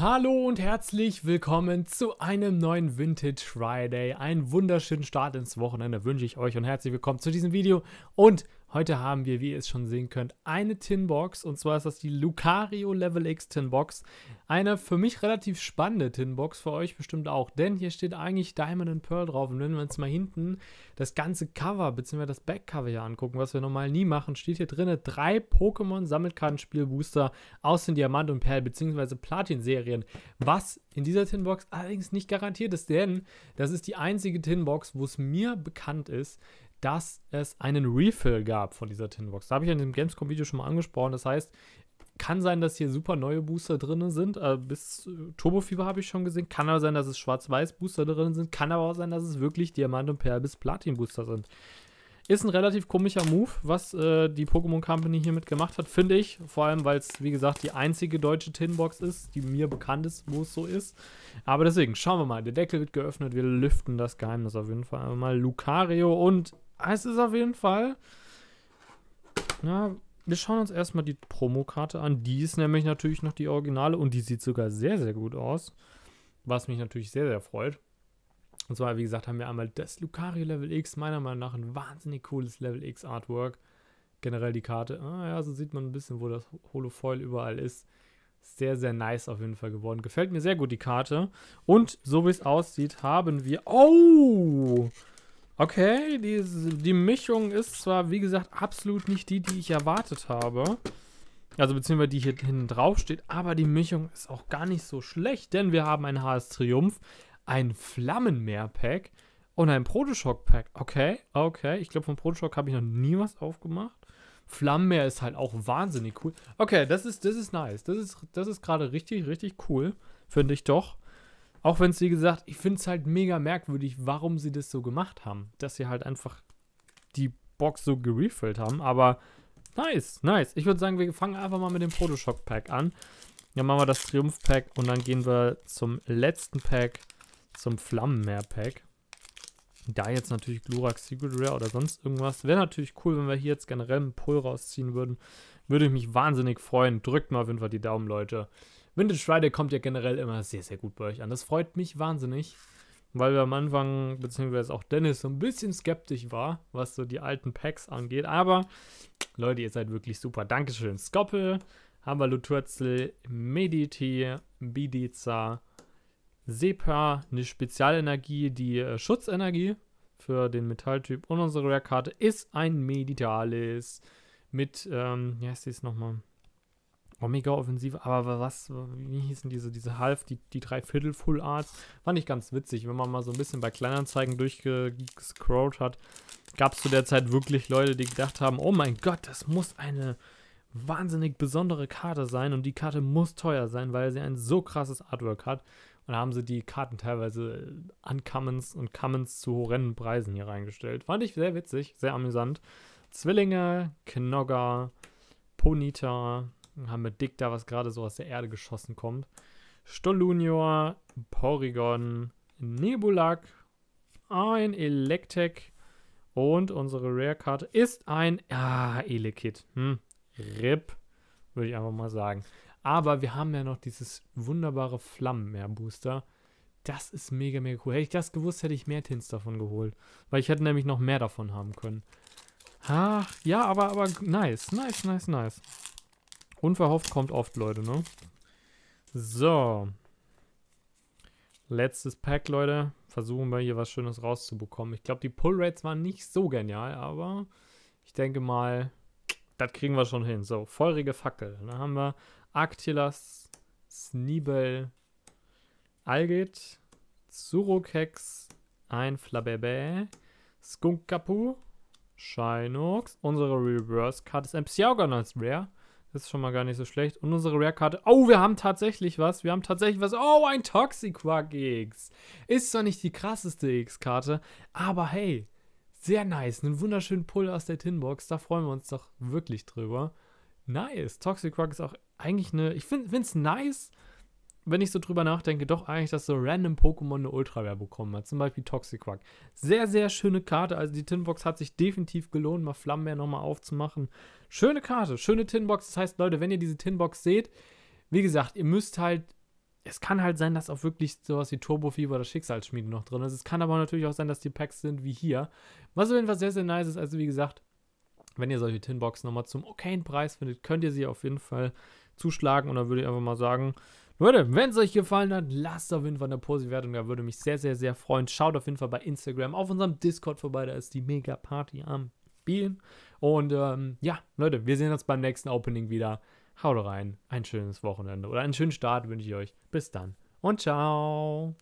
Hallo und herzlich willkommen zu einem neuen Vintage Friday. Einen wunderschönen Start ins Wochenende wünsche ich euch und herzlich willkommen zu diesem Video und Heute haben wir, wie ihr es schon sehen könnt, eine Tinbox und zwar ist das die Lucario Level X Tinbox. Eine für mich relativ spannende Tinbox, für euch bestimmt auch, denn hier steht eigentlich Diamond and Pearl drauf und wenn wir uns mal hinten das ganze Cover bzw. das Backcover hier angucken, was wir normal nie machen, steht hier drin drei Pokémon Sammelkartenspielbooster aus den Diamant und Perl bzw. Platin Serien, was in dieser Tinbox allerdings nicht garantiert ist, denn das ist die einzige Tinbox, wo es mir bekannt ist, dass es einen Refill gab von dieser Tinbox. Da habe ich in dem Gamescom-Video schon mal angesprochen. Das heißt, kann sein, dass hier super neue Booster drin sind. Äh, bis äh, Turbofieber habe ich schon gesehen. Kann aber sein, dass es Schwarz-Weiß-Booster drin sind. Kann aber auch sein, dass es wirklich Diamant und Perl bis Platin-Booster sind. Ist ein relativ komischer Move, was äh, die Pokémon Company hiermit gemacht hat, finde ich. Vor allem, weil es, wie gesagt, die einzige deutsche Tinbox ist, die mir bekannt ist, wo es so ist. Aber deswegen, schauen wir mal. Der Deckel wird geöffnet. Wir lüften das Geheimnis auf jeden Fall mal. Lucario und es ist auf jeden Fall. Na, wir schauen uns erstmal die Promokarte an. Die ist nämlich natürlich noch die Originale und die sieht sogar sehr, sehr gut aus. Was mich natürlich sehr, sehr freut. Und zwar, wie gesagt, haben wir einmal das Lucario Level X, meiner Meinung nach ein wahnsinnig cooles Level X Artwork. Generell die Karte, ah, ja, so sieht man ein bisschen, wo das Holofoil überall ist. Sehr, sehr nice auf jeden Fall geworden. Gefällt mir sehr gut die Karte. Und so wie es aussieht, haben wir. Oh! Okay, die, die Mischung ist zwar, wie gesagt, absolut nicht die, die ich erwartet habe. Also beziehungsweise die hier hinten drauf steht, aber die Mischung ist auch gar nicht so schlecht, denn wir haben ein HS Triumph, ein Flammenmeer-Pack und ein Protoshock-Pack. Okay, okay. Ich glaube, vom Protoshock habe ich noch nie was aufgemacht. Flammenmeer ist halt auch wahnsinnig cool. Okay, das ist, das ist nice. Das ist, das ist gerade richtig, richtig cool. Finde ich doch. Auch wenn es, wie gesagt, ich finde es halt mega merkwürdig, warum sie das so gemacht haben. Dass sie halt einfach die Box so gerefilled haben. Aber nice, nice. Ich würde sagen, wir fangen einfach mal mit dem Photoshop Pack an. Dann machen wir das Triumph Pack und dann gehen wir zum letzten Pack, zum Flammenmeer Pack. Da jetzt natürlich Glurak Secret Rare oder sonst irgendwas. Wäre natürlich cool, wenn wir hier jetzt generell einen Pull rausziehen würden. Würde ich mich wahnsinnig freuen. Drückt mal auf jeden Fall die Daumen, Leute. Vintage Friday kommt ja generell immer sehr, sehr gut bei euch an. Das freut mich wahnsinnig, weil wir am Anfang, beziehungsweise auch Dennis, so ein bisschen skeptisch war, was so die alten Packs angeht. Aber Leute, ihr seid wirklich super. Dankeschön. Skoppel, haben Hammerlutürzel, Mediti, Bidiza, Sepa, eine Spezialenergie, die äh, Schutzenergie für den Metalltyp. Und unsere Rare-Karte ist ein Meditalis mit, ähm, wie heißt die es nochmal? Omega-Offensive, aber was, wie hießen diese, diese Half, die, die Dreiviertel Full Art, war nicht ganz witzig, wenn man mal so ein bisschen bei Kleinanzeigen durchgescrollt hat, gab es zu der Zeit wirklich Leute, die gedacht haben, oh mein Gott, das muss eine wahnsinnig besondere Karte sein und die Karte muss teuer sein, weil sie ein so krasses Artwork hat und da haben sie die Karten teilweise an Uncommons und Commons zu horrenden Preisen hier reingestellt. Fand ich sehr witzig, sehr amüsant. Zwillinge, Knogger, Ponita, haben wir Dick da, was gerade so aus der Erde geschossen kommt. Stolunior, Porygon, Nebulak, ein Electek und unsere Rare-Karte ist ein ah, Elekid. Hm. RIP, würde ich einfach mal sagen. Aber wir haben ja noch dieses wunderbare Flammenmeer-Booster. Das ist mega, mega cool. Hätte ich das gewusst, hätte ich mehr Tints davon geholt. Weil ich hätte nämlich noch mehr davon haben können. Ach, ja, aber, aber nice, nice, nice, nice. Unverhofft kommt oft, Leute, ne? So. Letztes Pack, Leute. Versuchen wir hier was Schönes rauszubekommen. Ich glaube, die Pull-Rates waren nicht so genial, aber ich denke mal, das kriegen wir schon hin. So, feurige Fackel. Dann haben wir Actilas, Sneebel, Algit, Zurukex, ein Flabébé, Skunkapu, Shinox. Unsere Reverse Card ist ein Psyogon als Rare. Das ist schon mal gar nicht so schlecht. Und unsere Rare-Karte. Oh, wir haben tatsächlich was. Wir haben tatsächlich was. Oh, ein toxic Toxiquark-X. Ist zwar nicht die krasseste X-Karte, aber hey, sehr nice. Einen wunderschönen Pull aus der Tinbox. Da freuen wir uns doch wirklich drüber. Nice. toxic Toxiquark ist auch eigentlich eine. Ich finde es nice, wenn ich so drüber nachdenke, doch eigentlich, dass so random Pokémon eine Ultra-Rare bekommen hat. Zum Beispiel Toxiquack. Sehr, sehr schöne Karte. Also die Tinbox hat sich definitiv gelohnt, mal Flammenmeer nochmal aufzumachen. Schöne Karte, schöne Tinbox. Das heißt, Leute, wenn ihr diese Tinbox seht, wie gesagt, ihr müsst halt. Es kann halt sein, dass auch wirklich sowas wie Turbofieber oder Schicksalsschmiede noch drin ist. Es kann aber natürlich auch sein, dass die Packs sind wie hier. Was auf jeden Fall sehr, sehr nice ist. Also wie gesagt, wenn ihr solche Tinbox nochmal zum okayen Preis findet, könnt ihr sie auf jeden Fall zuschlagen. Und dann würde ich einfach mal sagen, Leute, wenn es euch gefallen hat, lasst auf jeden Fall eine Posi-Wertung. Da würde mich sehr, sehr, sehr freuen. Schaut auf jeden Fall bei Instagram, auf unserem Discord vorbei. Da ist die mega Party am Spielen. Und ähm, ja, Leute, wir sehen uns beim nächsten Opening wieder. Haut rein. Ein schönes Wochenende oder einen schönen Start wünsche ich euch. Bis dann und ciao.